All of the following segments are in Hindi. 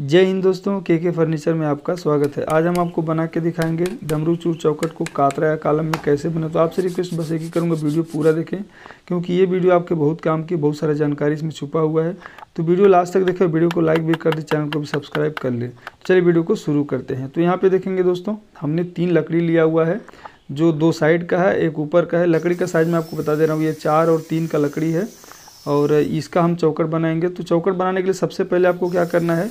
जय हिंद दोस्तों के के फर्नीचर में आपका स्वागत है आज हम आपको बना के दिखाएंगे डमरू चूर चौकट को कातरा या कालम में कैसे बना तो आपसे रिक्वेस्ट बस एक ही करूँगा वीडियो पूरा देखें क्योंकि ये वीडियो आपके बहुत काम की बहुत सारा जानकारी इसमें छुपा हुआ है तो वीडियो लास्ट तक देखें वीडियो को लाइक भी कर दें चैनल को भी सब्सक्राइब कर लें तो चलिए वीडियो को शुरू करते हैं तो यहाँ पर देखेंगे दोस्तों हमने तीन लकड़ी लिया हुआ है जो दो साइड का है एक ऊपर का है लकड़ी का साइज मैं आपको बता दे रहा हूँ ये चार और तीन का लकड़ी है और इसका हम चौकट बनाएंगे तो चौकट बनाने के लिए सबसे पहले आपको क्या करना है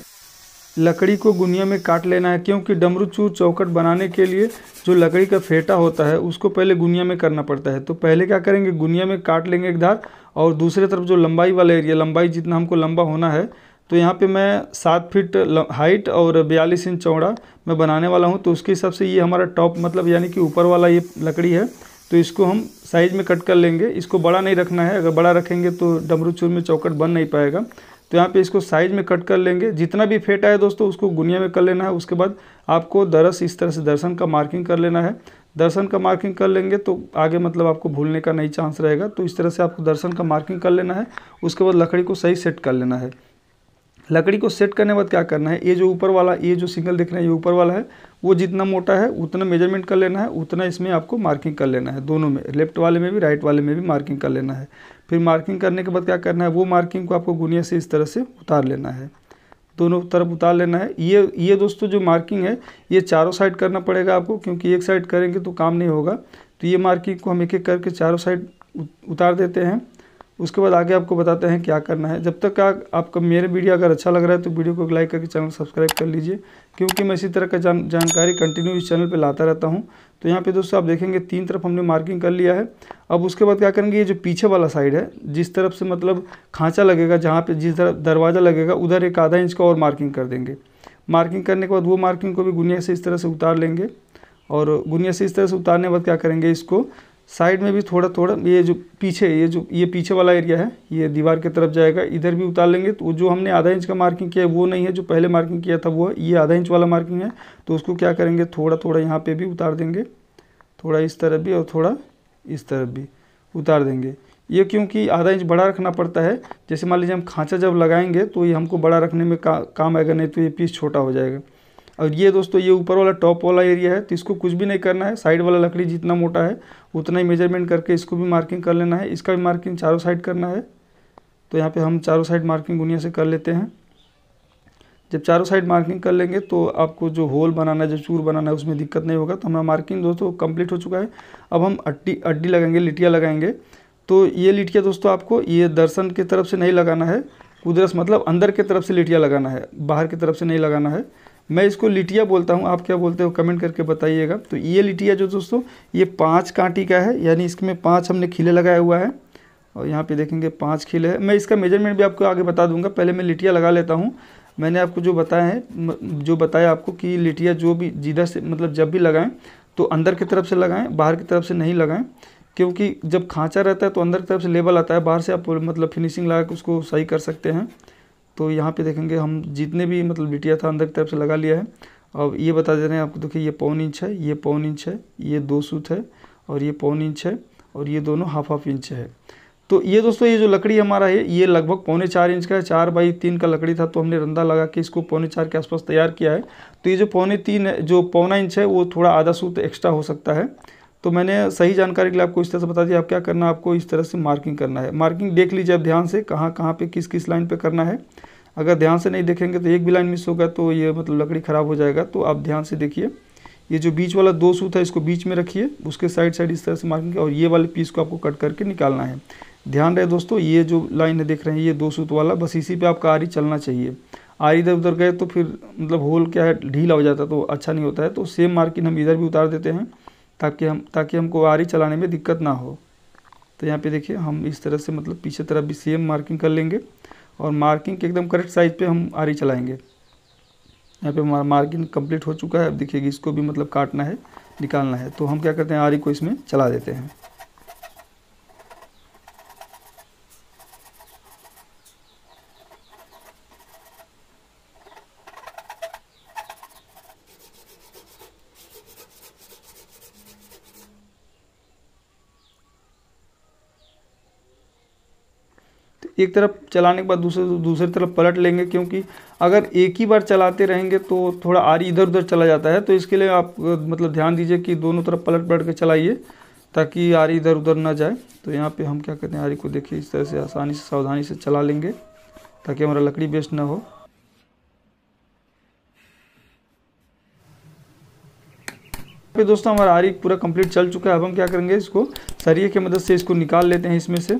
लकड़ी को गुनिया में काट लेना है क्योंकि डमरूचूर चौकट बनाने के लिए जो लकड़ी का फेटा होता है उसको पहले गुनिया में करना पड़ता है तो पहले क्या करेंगे गुनिया में काट लेंगे एक धार और दूसरे तरफ जो लंबाई वाला एरिया लंबाई जितना हमको लंबा होना है तो यहाँ पे मैं सात फीट हाइट और बयालीस इंच चौड़ा मैं बनाने वाला हूँ तो उसके हिसाब से ये हमारा टॉप मतलब यानी कि ऊपर वाला ये लकड़ी है तो इसको हम साइज़ में कट कर लेंगे इसको बड़ा नहीं रखना है अगर बड़ा रखेंगे तो डमरू चूर में चौकट बन नहीं पाएगा तो यहाँ पे इसको साइज में कट कर लेंगे जितना भी फेटा है दोस्तों उसको गुनिया में कर लेना है उसके बाद आपको दरस इस तरह से दर्शन का मार्किंग कर लेना है दर्शन का मार्किंग कर लेंगे तो आगे मतलब आपको भूलने का नहीं चांस रहेगा तो इस तरह से आपको दर्शन का मार्किंग कर लेना है उसके बाद लकड़ी को सही सेट कर लेना है लकड़ी को सेट करने के बाद क्या करना है ये जो ऊपर वाला ये जो सिंगल दिख रहे हैं ये ऊपर वाला है वो जितना मोटा है उतना मेजरमेंट कर लेना है उतना इसमें आपको मार्किंग कर लेना है दोनों में लेफ्ट वाले में भी राइट वाले में भी मार्किंग कर लेना है फिर मार्किंग करने के बाद क्या करना है वो मार्किंग को आपको गुनिया से इस तरह से उतार लेना है दोनों तरफ उतार लेना है ये ये दोस्तों जो मार्किंग है ये चारों साइड करना पड़ेगा आपको क्योंकि एक साइड करेंगे तो काम नहीं होगा तो ये मार्किंग को हम एक एक करके चारों साइड उतार देते हैं उसके बाद आगे आपको बताते हैं क्या करना है जब तक आपका मेरे वीडियो अगर अच्छा लग रहा है तो वीडियो को लाइक करके चैनल सब्सक्राइब कर लीजिए क्योंकि मैं इसी तरह का जान जानकारी कंटिन्यू इस चैनल पे लाता रहता हूँ तो यहाँ पे दोस्तों आप देखेंगे तीन तरफ हमने मार्किंग कर लिया है अब उसके बाद क्या करेंगे ये जो पीछे वाला साइड है जिस तरफ से मतलब खाँचा लगेगा जहाँ पर जिस तरफ दरवाज़ा लगेगा उधर एक आधा इंच का और मार्किंग कर देंगे मार्किंग करने के बाद वो मार्किंग को भी गुनिया से इस तरह से उतार लेंगे और गुनिया से इस तरह से उतारने के बाद क्या करेंगे इसको साइड में भी थोड़ा थोड़ा ये जो पीछे ये जो ये पीछे वाला एरिया है ये दीवार की तरफ जाएगा इधर भी उतार लेंगे तो जो हमने आधा इंच का मार्किंग किया है वो नहीं है जो पहले मार्किंग किया था वो है ये आधा इंच वाला मार्किंग है तो उसको क्या करेंगे थोड़ा थोड़ा यहाँ पे भी उतार देंगे थोड़ा इस तरफ भी और थोड़ा इस तरफ भी उतार देंगे ये क्योंकि आधा इंच बड़ा रखना पड़ता है जैसे मान लीजिए हम खांचा जब लगाएंगे तो ये हमको बड़ा रखने में का, काम आएगा नहीं तो ये पीस छोटा हो जाएगा और ये दोस्तों ये ऊपर वाला टॉप वाला एरिया है तो इसको कुछ भी नहीं करना है साइड वाला लकड़ी जितना मोटा है उतना ही मेजरमेंट करके इसको भी मार्किंग कर लेना है इसका भी मार्किंग चारों साइड करना है तो यहाँ पे हम चारों साइड मार्किंग गुनिया से कर लेते हैं जब चारों साइड मार्किंग कर लेंगे तो आपको जो होल बनाना है जो चूर बनाना है उसमें दिक्कत नहीं होगा तो हमारा मार्किंग दोस्तों कंप्लीट हो चुका है अब हम अड्डी अड्डी लगाएंगे लिटिया लगाएंगे तो ये लिटिया दोस्तों आपको ये दर्शन की तरफ से नहीं लगाना है कुदरस मतलब अंदर की तरफ से लिटिया लगाना है बाहर की तरफ से नहीं लगाना है मैं इसको लिटिया बोलता हूँ आप क्या बोलते हो कमेंट करके बताइएगा तो ये लिटिया जो दोस्तों ये पाँच कांटी का है यानी इसमें पाँच हमने खिले लगाया हुआ है और यहाँ पे देखेंगे पाँच खिले है मैं इसका मेजरमेंट भी आपको आगे बता दूंगा पहले मैं लिटिया लगा लेता हूँ मैंने आपको जो बताया है जो बताया आपको कि लिटिया जो भी जिधर से मतलब जब भी लगाएं तो अंदर की तरफ से लगाएं बाहर की तरफ से नहीं लगाएं क्योंकि जब खाँचा रहता है तो अंदर की तरफ से लेबल आता है बाहर से आप मतलब फिनिशिंग लगा के उसको सही कर सकते हैं तो यहाँ पे देखेंगे हम जितने भी मतलब बिटिया था अंदर की तरफ से लगा लिया है अब ये बता दे रहे हैं आपको देखिए ये पौन इंच है ये पौन इंच है ये दो सूत है और ये पौन इंच है और ये दोनों हाफ हाफ इंच है तो ये दोस्तों ये जो लकड़ी हमारा है ये लगभग पौने चार इंच का है चार बाई तीन का लकड़ी था तो हमने रंधा लगा के इसको पौने चार के आसपास तैयार किया है तो ये जो पौने तीन जो पौना इंच है वो थोड़ा आधा सूत एक्स्ट्रा हो सकता है तो मैंने सही जानकारी के लिए आपको इस तरह से बता दिया आप क्या करना है आपको इस तरह से मार्किंग करना है मार्किंग देख लीजिए आप ध्यान से कहाँ कहाँ पे किस किस लाइन पे करना है अगर ध्यान से नहीं देखेंगे तो एक भी लाइन मिस होगा तो ये मतलब लकड़ी ख़राब हो जाएगा तो आप ध्यान से देखिए ये जो बीच वाला दो सूत है इसको बीच में रखिए उसके साइड साइड इस तरह से मार्किंग और ये वाले पीस को आपको कट करके निकालना है ध्यान रहे दोस्तों ये जो लाइन है देख रहे हैं ये दो सूत वाला बस इसी पर आपका आरी चलना चाहिए आरी इधर उधर गए तो फिर मतलब होल क्या है ढीला हो जाता है तो अच्छा नहीं होता है तो सेम मार्किंग हम इधर भी उतार देते हैं ताकि हम ताकि हमको आरी चलाने में दिक्कत ना हो तो यहाँ पे देखिए हम इस तरह से मतलब पीछे तरफ भी सेम मार्किंग कर लेंगे और मार्किंग के एकदम करेक्ट साइज़ पे हम आरी चलाएंगे यहाँ पे हमारा मार्किंग कंप्लीट हो चुका है अब देखिएगा इसको भी मतलब काटना है निकालना है तो हम क्या करते हैं आरी को इसमें चला देते हैं एक तरफ चलाने के बाद दूसरे दूसरी तरफ पलट लेंगे क्योंकि अगर एक ही बार चलाते रहेंगे तो थोड़ा आरी इधर उधर चला जाता है तो इसके लिए आप मतलब ध्यान दीजिए कि दोनों तरफ पलट पलट के चलाइए ताकि आरी इधर उधर ना जाए तो यहाँ पे हम क्या कहते हैं आरी को देखिए इस तरह से आसानी से सावधानी से चला लेंगे ताकि हमारा लकड़ी वेस्ट ना हो तो दोस्तों हमारा आरी पूरा कंप्लीट चल चुका है अब हम क्या करेंगे इसको सरिये की मदद से इसको निकाल लेते हैं इसमें से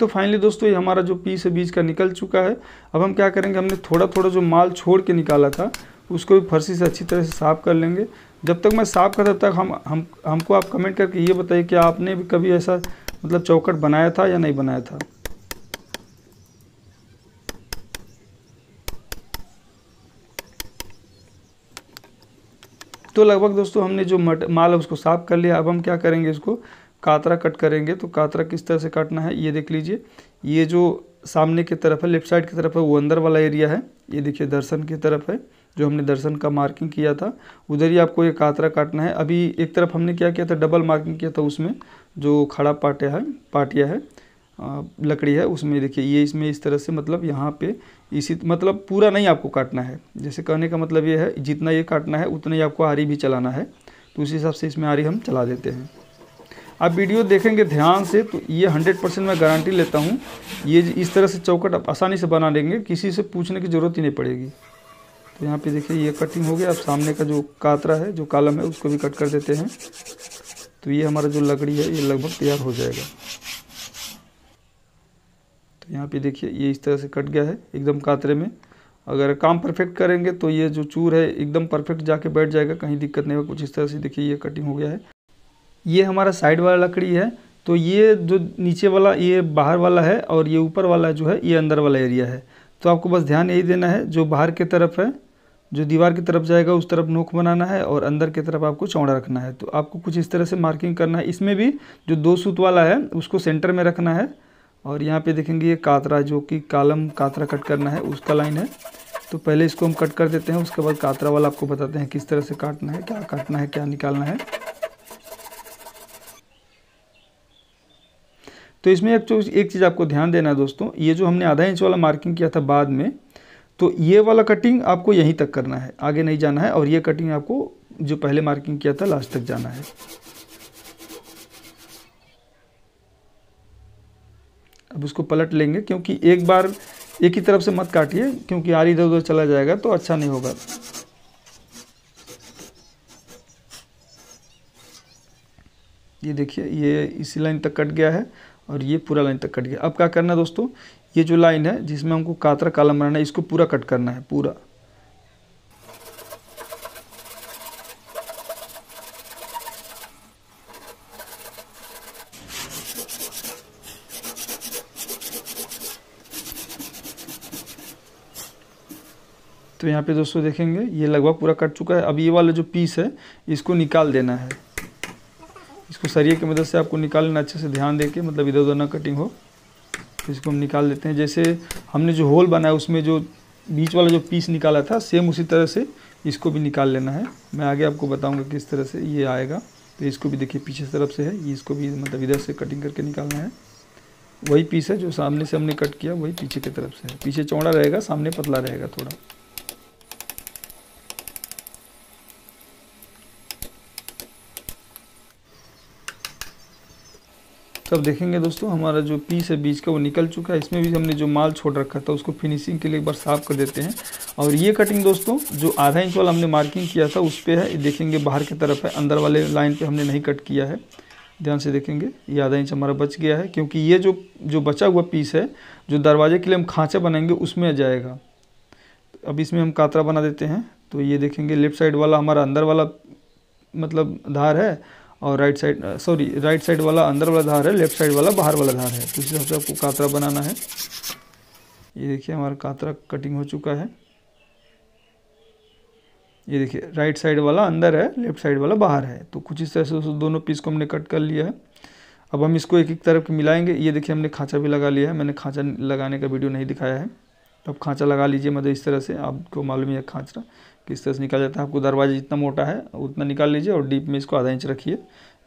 तो फाइनली दोस्तों ये हमारा जो पीस है बीज का निकल चुका है अब हम क्या करेंगे हमने थोड़ा थोड़ा जो माल छोड़ के निकाला था उसको भी फर्सी से अच्छी तरह से साफ़ कर लेंगे जब तक मैं साफ़ करता तक हम हम हमको आप कमेंट करके ये बताइए कि आपने भी कभी ऐसा मतलब चौकट बनाया था या नहीं बनाया था तो लगभग दोस्तों हमने जो माल है उसको साफ़ कर लिया अब हम क्या करेंगे इसको कातरा कट करेंगे तो कातरा किस तरह से काटना है ये देख लीजिए ये जो सामने की तरफ है लेफ्ट साइड की तरफ है वो अंदर वाला एरिया है ये देखिए दर्शन की तरफ है जो हमने दर्शन का मार्किंग किया था उधर ही आपको ये कातरा काटना है अभी एक तरफ हमने क्या किया था डबल मार्किंग किया था उसमें जो खड़ा पाटिया है पाटिया है लकड़ी है उसमें देखिए ये इसमें इस तरह से मतलब यहाँ पे इसी मतलब पूरा नहीं आपको काटना है जैसे कहने का मतलब ये है जितना ये काटना है उतना ही आपको आरी भी चलाना है तो उसी हिसाब से इसमें आरी हम चला देते हैं आप वीडियो देखेंगे ध्यान से तो ये हंड्रेड परसेंट मैं गारंटी लेता हूँ ये इस तरह से चौकट आप आसानी से बना लेंगे किसी से पूछने की ज़रूरत ही नहीं पड़ेगी तो यहाँ पे देखिए ये कटिंग हो गया आप सामने का जो कातरा है जो कालम है उसको भी कट कर देते हैं तो ये हमारा जो लकड़ी है ये लगभग तैयार हो जाएगा तो यहाँ पे देखिए ये इस तरह से कट गया है एकदम कातरे में अगर काम परफेक्ट करेंगे तो ये जो चूर है एकदम परफेक्ट जाके बैठ जाएगा कहीं दिक्कत नहीं होगा कुछ इस तरह से देखिए ये कटिंग हो गया है ये हमारा साइड वाला लकड़ी है तो ये जो नीचे वाला ये बाहर वाला है और ये ऊपर वाला जो है ये अंदर वाला एरिया है तो आपको बस ध्यान यही देना है जो बाहर की तरफ है जो दीवार की तरफ जाएगा उस तरफ नोक बनाना है और अंदर की तरफ आपको चौड़ा रखना है तो आपको कुछ इस तरह से मार्किंग करना है इसमें भी जो दो सूत वाला है उसको सेंटर में रखना है और यहाँ पे देखेंगे ये कातरा जो कि कालम कातरा कट करना है उसका लाइन है तो पहले इसको हम कट कर देते हैं उसके बाद कातरा वाला आपको बताते हैं किस तरह से काटना है क्या काटना है क्या निकालना है तो इसमें एक चीज़ एक चीज़ आपको ध्यान देना है दोस्तों ये जो हमने आधा इंच वाला मार्किंग किया था बाद में तो ये वाला कटिंग आपको यहीं तक करना है आगे नहीं जाना है और ये कटिंग आपको जो पहले मार्किंग किया था लास्ट तक जाना है अब उसको पलट लेंगे क्योंकि एक बार एक ही तरफ से मत काटिए क्योंकि आर इधर उधर चला जाएगा तो अच्छा नहीं होगा ये देखिए ये इसी लाइन तक कट गया है और ये पूरा लाइन तक कट गया अब क्या करना है दोस्तों ये जो लाइन है जिसमें हमको कातरा कालम बनाना है इसको पूरा कट करना है पूरा तो यहाँ पे दोस्तों देखेंगे ये लगभग पूरा कट चुका है अब ये वाला जो पीस है इसको निकाल देना है इसको सरिये की मदद से आपको निकाल लेना अच्छे से ध्यान देके मतलब इधर उधर ना कटिंग हो इसको हम निकाल देते हैं जैसे हमने जो होल बनाया उसमें जो बीच वाला जो पीस निकाला था सेम उसी तरह से इसको भी निकाल लेना है मैं आगे आपको बताऊँगा किस तरह से ये आएगा तो इसको भी देखिए पीछे तरफ से है इसको भी मतलब इधर से कटिंग करके निकालना है वही पीस है जो सामने से हमने कट किया वही पीछे की तरफ से है पीछे चौड़ा रहेगा सामने पतला रहेगा थोड़ा तो अब देखेंगे दोस्तों हमारा जो पीस है बीज का वो निकल चुका है इसमें भी हमने जो माल छोड़ रखा था उसको फिनिशिंग के लिए एक बार साफ कर देते हैं और ये कटिंग दोस्तों जो आधा इंच वाला हमने मार्किंग किया था उस पर है देखेंगे बाहर की तरफ है अंदर वाले लाइन पर हमने नहीं कट किया है ध्यान से देखेंगे ये आधा इंच हमारा बच गया है क्योंकि ये जो जो बचा हुआ पीस है जो दरवाजे के लिए हम खाँचा बनाएंगे उसमें जाएगा अब इसमें हम कातरा बना देते हैं तो ये देखेंगे लेफ्ट साइड वाला हमारा अंदर वाला मतलब धार है और right side sorry right side वाला अंदर वाला धार है लेफ्ट साइड वाला बाहर वाला धार है तो इस हिसाब से आपको कातरा बनाना है ये देखिए हमारा कातरा कटिंग हो चुका है ये देखिए राइट साइड वाला अंदर है लेफ्ट साइड वाला बाहर है तो कुछ इस तरह से दोनों पीस को हमने कट कर लिया है अब हम इसको एक एक तरफ मिलाएंगे ये देखिए हमने खाँचा भी लगा लिया है मैंने खाँचा लगाने का वीडियो नहीं दिखाया है तो आप खाँचा लगा लीजिए मतलब इस तरह से आपको मालूम है खाँचा किस तरह से निकाल जाता है आपको दरवाजा जितना मोटा है उतना निकाल लीजिए और डीप में इसको आधा इंच रखिए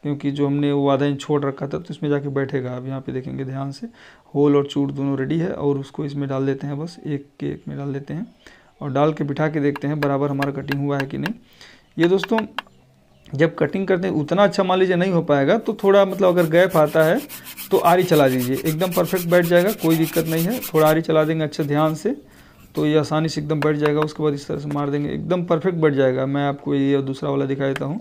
क्योंकि जो हमने वो आधा इंच छोड़ रखा था तो इसमें जाके बैठेगा अब यहाँ पे देखेंगे ध्यान से होल और चूट दोनों रेडी है और उसको इसमें डाल देते हैं बस एक के एक में डाल देते हैं और डाल के बिठा के देखते हैं बराबर हमारा कटिंग हुआ है कि नहीं ये दोस्तों जब कटिंग करते हैं उतना अच्छा मान लीजिए नहीं हो पाएगा तो थोड़ा मतलब अगर गैप आता है तो आरी चला दीजिए एकदम परफेक्ट बैठ जाएगा कोई दिक्कत नहीं है थोड़ा आरी चला देंगे अच्छे ध्यान से तो ये आसानी से एकदम बैठ जाएगा उसके बाद इस तरह से मार देंगे एकदम परफेक्ट बैठ जाएगा मैं आपको ये दूसरा वाला दिखा देता हूँ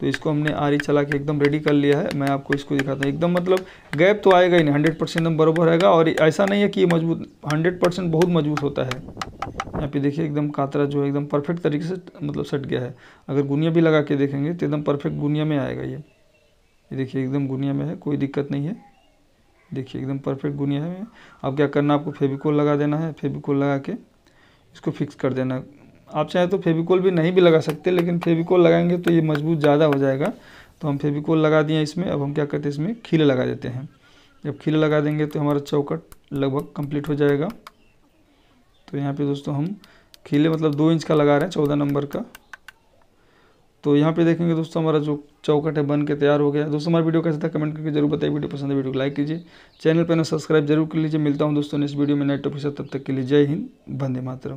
तो इसको हमने आरी चला के एकदम रेडी कर लिया है मैं आपको इसको दिखाता हूँ एकदम मतलब गैप तो आएगा ही नहीं हंड्रेड परसेंट एकदम बरोबर रहेगा और ऐसा नहीं है कि ये मजबूत हंड्रेड परसेंट बहुत मजबूत होता है यहाँ पे देखिए एकदम कातरा जो है एकदम परफेक्ट तरीके से मतलब सट गया है अगर गुनिया भी लगा के देखेंगे तो एकदम परफेक्ट गुनिया में आएगा ये ये देखिए एकदम गुनिया में है कोई दिक्कत नहीं है देखिए एकदम परफेक्ट गुनिया है अब क्या करना आपको फेविकोल लगा देना है फेविकोल लगा के इसको फिक्स कर देना आप चाहें तो फेविकोल भी नहीं भी लगा सकते लेकिन फेविकोल लगाएंगे तो ये मजबूत ज़्यादा हो जाएगा तो हम फेविकोल लगा दिए इसमें अब हम क्या करते हैं इसमें खीले लगा देते हैं जब खीले लगा देंगे तो हमारा चौकट लगभग कम्प्लीट हो जाएगा तो यहाँ पर दोस्तों हम खीले मतलब दो इंच का लगा रहे हैं चौदह नंबर का तो यहाँ पे देखेंगे दोस्तों हमारा जो चौकट है बन के तैयार हो गया दोस्तों हमारे वीडियो कैसा था कमेंट करके जरूर बताइए वीडियो पसंद है वीडियो को लाइक कीजिए चैनल पर ना सब्सक्राइब जरूर कर लीजिए मिलता हूँ दोस्तों नेक्स्ट वीडियो में नए टॉपिक तब तक के लिए जय हिंद बंदे मातरम